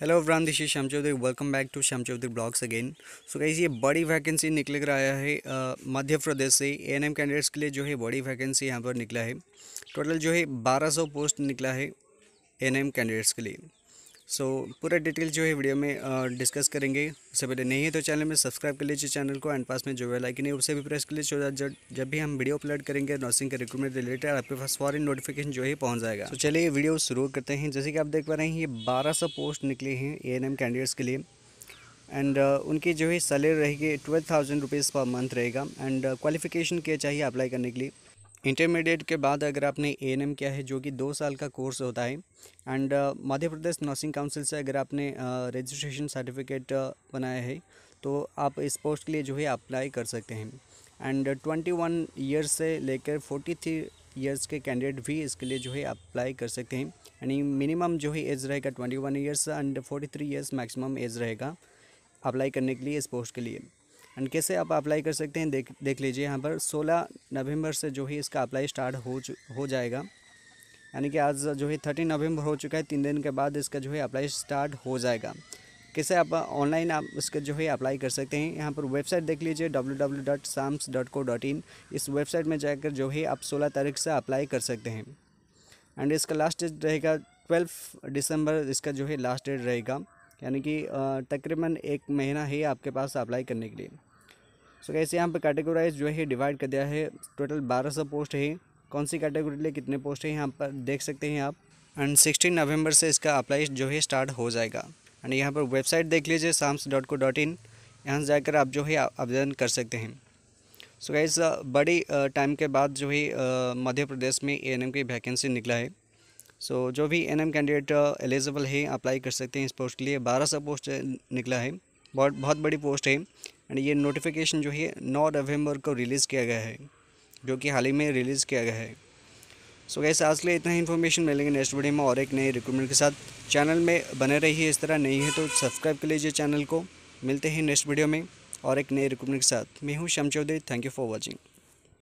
hello this is Shyam Chaudhary welcome back to Shyam Chaudhary blogs again so guys ये बड़ी vacancy निकल कर आया है मध्य प्रदेश से एएनएम कैंडिडेट्स के लिए जो है बड़ी वैकेंसी यहाँ पर निकला है टोटल जो है 1200 पोस्ट निकला है एएनएम कैंडिडेट्स के लिए सो so, पूरा डिटेल जो है वीडियो में डिस्कस करेंगे उससे पहले नहीं है तो चैनल में सब्सक्राइब कर लीजिए चैनल को एंड पास में जो है लाइक नहीं उसे भी प्रेस कर लीजिए जब जब भी हम वीडियो अपलोड करेंगे नर्सिंग के रिक्रूटमेंट रिलेटेड आपके पास फॉरन नोटिफिकेशन जो है पहुँच जाएगा तो so, चलिए वीडियो शुरू करते हैं जैसे कि आप देख पा रहे हैं ये बारह पोस्ट निकले हैं ए कैंडिडेट्स के लिए एंड uh, उनकी जो है सैलरी रहेगी twelve thousand rupees per month रहेगा एंड क्वालिफिकेशन क्या चाहिए अप्लाई करने के लिए इंटरमीडिएट के बाद अगर आपने ए एन एम किया है जो कि दो साल का कोर्स होता है and uh, Madhya Pradesh nursing council से अगर आपने रजिस्ट्रेशन uh, सर्टिफिकेट uh, बनाया है तो आप इस पोस्ट के लिए जो है अप्लाई कर सकते हैं एंड ट्वेंटी वन ईयर्स से लेकर फोर्टी थ्री ईयर्स के कैंडिडेट भी इसके लिए जो है अप्लाई कर सकते हैं यानी मिनिमम जो है एज रहेगा twenty one years and forty three years maximum age रहेगा अप्लाई करने के लिए इस पोस्ट के लिए एंड कैसे आप अप्लाई कर सकते हैं देख देख लीजिए यहाँ पर सोलह नवंबर से जो है इसका अप्लाई स्टार्ट हो हो जाएगा यानी कि आज जो है थर्टीन नवंबर हो चुका है तीन दिन के बाद इसका जो है अप्लाई स्टार्ट हो जाएगा कैसे आप ऑनलाइन आप इसका जो है अप्लाई कर सकते हैं यहाँ पर वेबसाइट देख लीजिए डब्ल्यू इस वेबसाइट में जाकर जो है आप सोलह तारीख से अप्लाई कर सकते हैं एंड इसका लास्ट डेट रहेगा ट्वेल्व दिसंबर इसका जो है लास्ट डेट रहेगा यानी कि तकरीबन एक महीना है आपके पास अप्लाई करने के लिए सो कैसे यहाँ पर कैटेगोराइज जो है डिवाइड कर दिया है टोटल बारह सौ पोस्ट है कौन सी कैटेगरी के लिए कितने पोस्ट है यहाँ पर देख सकते हैं आप एंड सिक्सटीन नवंबर से इसका अप्लाई जो है स्टार्ट हो जाएगा एंड यहाँ पर वेबसाइट देख लीजिए SAMS dot co dot in यहाँ से जाकर आप जो है आवेदन कर सकते हैं सो so, गाइज बड़ी टाइम के बाद जो है मध्य प्रदेश में ए की वैकेंसी निकला है सो so, जो भी एन कैंडिडेट एलिजिबल है अप्लाई कर सकते हैं इस पोस्ट के लिए बारह सौ पोस्ट निकला है बहुत बहुत बड़ी पोस्ट है एंड ये नोटिफिकेशन जो है नौ नवंबर को रिलीज़ किया गया है जो कि हाल ही में रिलीज़ किया गया है सो गैस आज के लिए इतना ही इन्फॉर्मेशन मिलेंगे नेक्स्ट वीडियो में और एक नए रिक्रूटमेंट के साथ चैनल में बने रहिए इस तरह नहीं है तो सब्सक्राइब कर लीजिए चैनल को मिलते हैं नेक्स्ट वीडियो में और एक नए रिक्रूटमेंट के साथ मैं हूँ Shyam Chaudhary thank you for watching